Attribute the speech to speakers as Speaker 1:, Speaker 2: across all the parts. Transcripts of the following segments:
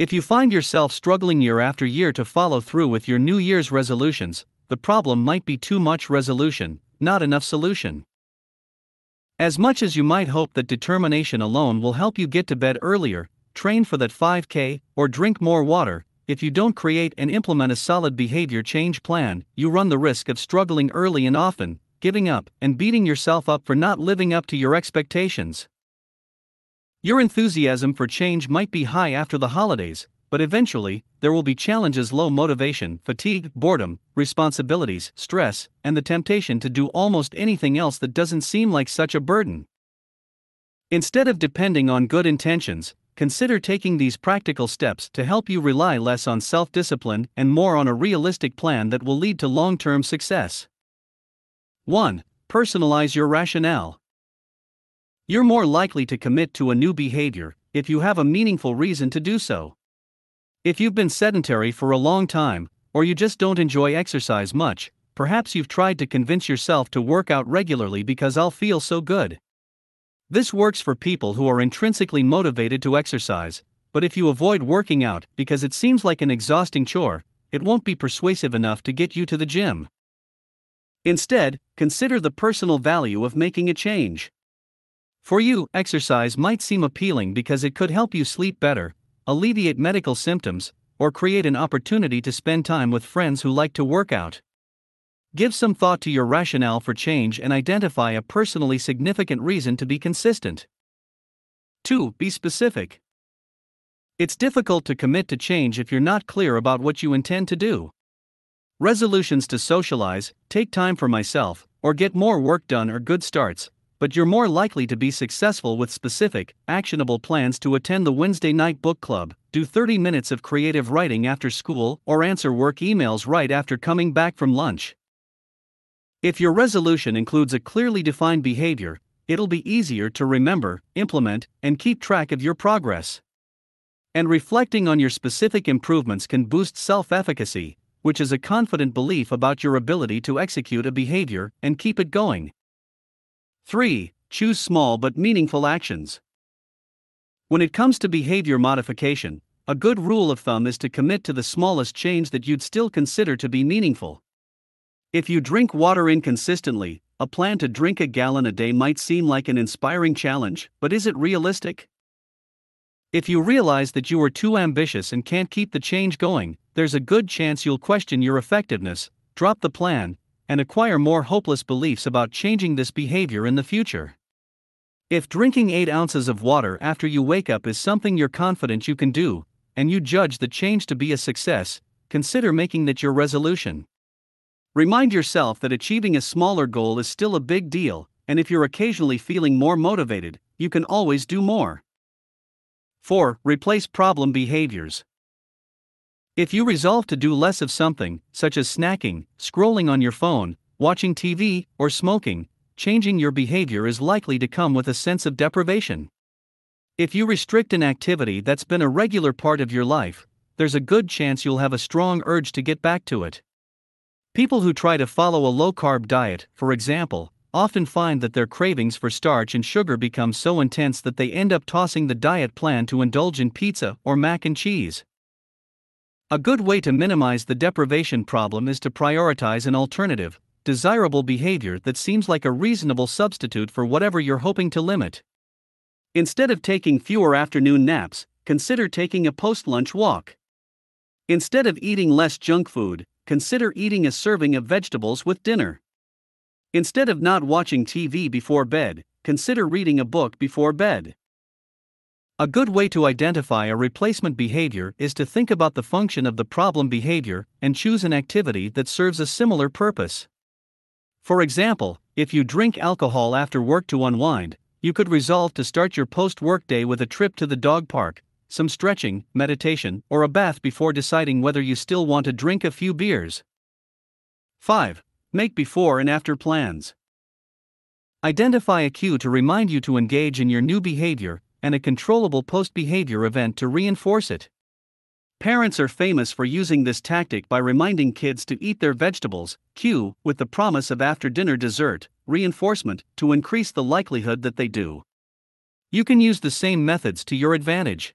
Speaker 1: If you find yourself struggling year after year to follow through with your New Year's resolutions, the problem might be too much resolution, not enough solution. As much as you might hope that determination alone will help you get to bed earlier, train for that 5K, or drink more water, if you don't create and implement a solid behavior change plan, you run the risk of struggling early and often, giving up, and beating yourself up for not living up to your expectations. Your enthusiasm for change might be high after the holidays, but eventually, there will be challenges low motivation, fatigue, boredom, responsibilities, stress, and the temptation to do almost anything else that doesn't seem like such a burden. Instead of depending on good intentions, consider taking these practical steps to help you rely less on self discipline and more on a realistic plan that will lead to long term success. 1. Personalize your rationale. You're more likely to commit to a new behavior if you have a meaningful reason to do so. If you've been sedentary for a long time, or you just don't enjoy exercise much, perhaps you've tried to convince yourself to work out regularly because I'll feel so good. This works for people who are intrinsically motivated to exercise, but if you avoid working out because it seems like an exhausting chore, it won't be persuasive enough to get you to the gym. Instead, consider the personal value of making a change. For you, exercise might seem appealing because it could help you sleep better, alleviate medical symptoms, or create an opportunity to spend time with friends who like to work out. Give some thought to your rationale for change and identify a personally significant reason to be consistent. 2. Be specific. It's difficult to commit to change if you're not clear about what you intend to do. Resolutions to socialize, take time for myself, or get more work done are good starts, but you're more likely to be successful with specific, actionable plans to attend the Wednesday night book club, do 30 minutes of creative writing after school, or answer work emails right after coming back from lunch. If your resolution includes a clearly defined behavior, it'll be easier to remember, implement, and keep track of your progress. And reflecting on your specific improvements can boost self efficacy, which is a confident belief about your ability to execute a behavior and keep it going. 3. Choose small but meaningful actions. When it comes to behavior modification, a good rule of thumb is to commit to the smallest change that you'd still consider to be meaningful. If you drink water inconsistently, a plan to drink a gallon a day might seem like an inspiring challenge, but is it realistic? If you realize that you are too ambitious and can't keep the change going, there's a good chance you'll question your effectiveness, drop the plan, and acquire more hopeless beliefs about changing this behavior in the future. If drinking 8 ounces of water after you wake up is something you're confident you can do, and you judge the change to be a success, consider making that your resolution. Remind yourself that achieving a smaller goal is still a big deal, and if you're occasionally feeling more motivated, you can always do more. 4. Replace problem behaviors. If you resolve to do less of something, such as snacking, scrolling on your phone, watching TV, or smoking, changing your behavior is likely to come with a sense of deprivation. If you restrict an activity that's been a regular part of your life, there's a good chance you'll have a strong urge to get back to it. People who try to follow a low carb diet, for example, often find that their cravings for starch and sugar become so intense that they end up tossing the diet plan to indulge in pizza or mac and cheese. A good way to minimize the deprivation problem is to prioritize an alternative, desirable behavior that seems like a reasonable substitute for whatever you're hoping to limit. Instead of taking fewer afternoon naps, consider taking a post lunch walk. Instead of eating less junk food, consider eating a serving of vegetables with dinner. Instead of not watching TV before bed, consider reading a book before bed. A good way to identify a replacement behavior is to think about the function of the problem behavior and choose an activity that serves a similar purpose. For example, if you drink alcohol after work to unwind, you could resolve to start your post work day with a trip to the dog park, some stretching, meditation, or a bath before deciding whether you still want to drink a few beers. 5. Make before and after plans. Identify a cue to remind you to engage in your new behavior and a controllable post behavior event to reinforce it. Parents are famous for using this tactic by reminding kids to eat their vegetables, cue, with the promise of after dinner dessert, reinforcement, to increase the likelihood that they do. You can use the same methods to your advantage.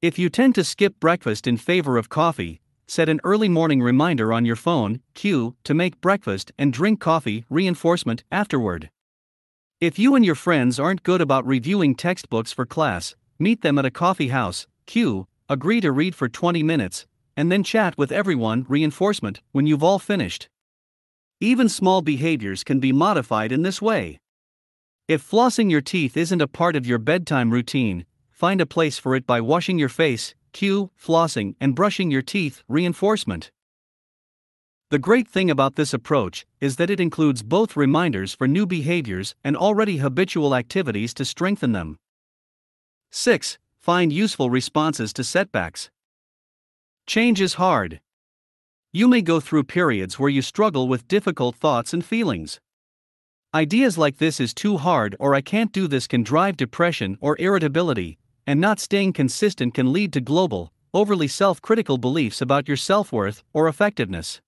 Speaker 1: If you tend to skip breakfast in favor of coffee, set an early morning reminder on your phone, cue, to make breakfast and drink coffee reinforcement afterward. If you and your friends aren't good about reviewing textbooks for class, meet them at a coffee house, Q, agree to read for 20 minutes, and then chat with everyone reinforcement when you've all finished. Even small behaviors can be modified in this way. If flossing your teeth isn't a part of your bedtime routine, find a place for it by washing your face, cue, flossing, and brushing your teeth reinforcement. The great thing about this approach is that it includes both reminders for new behaviors and already habitual activities to strengthen them. 6. Find useful responses to setbacks. Change is hard. You may go through periods where you struggle with difficult thoughts and feelings. Ideas like this is too hard or I can't do this can drive depression or irritability, and not staying consistent can lead to global, overly self critical beliefs about your self worth or effectiveness.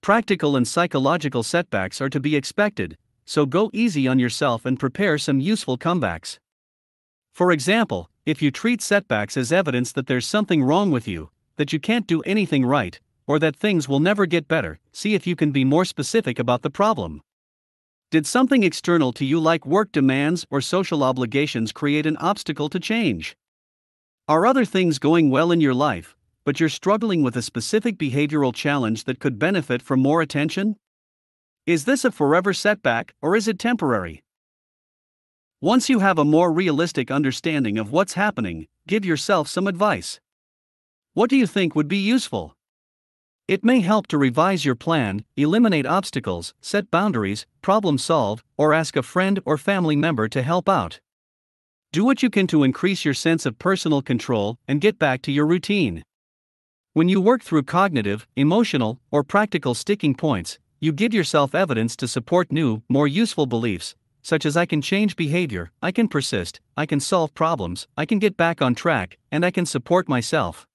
Speaker 1: Practical and psychological setbacks are to be expected, so go easy on yourself and prepare some useful comebacks. For example, if you treat setbacks as evidence that there's something wrong with you, that you can't do anything right, or that things will never get better, see if you can be more specific about the problem. Did something external to you, like work demands or social obligations, create an obstacle to change? Are other things going well in your life, but you're struggling with a specific behavioral challenge that could benefit from more attention? Is this a forever setback or is it temporary? Once you have a more realistic understanding of what's happening, give yourself some advice. What do you think would be useful? It may help to revise your plan, eliminate obstacles, set boundaries, problem solve, or ask a friend or family member to help out. Do what you can to increase your sense of personal control and get back to your routine. When you work through cognitive, emotional, or practical sticking points, you give yourself evidence to support new, more useful beliefs, such as I can change behavior, I can persist, I can solve problems, I can get back on track, and I can support myself.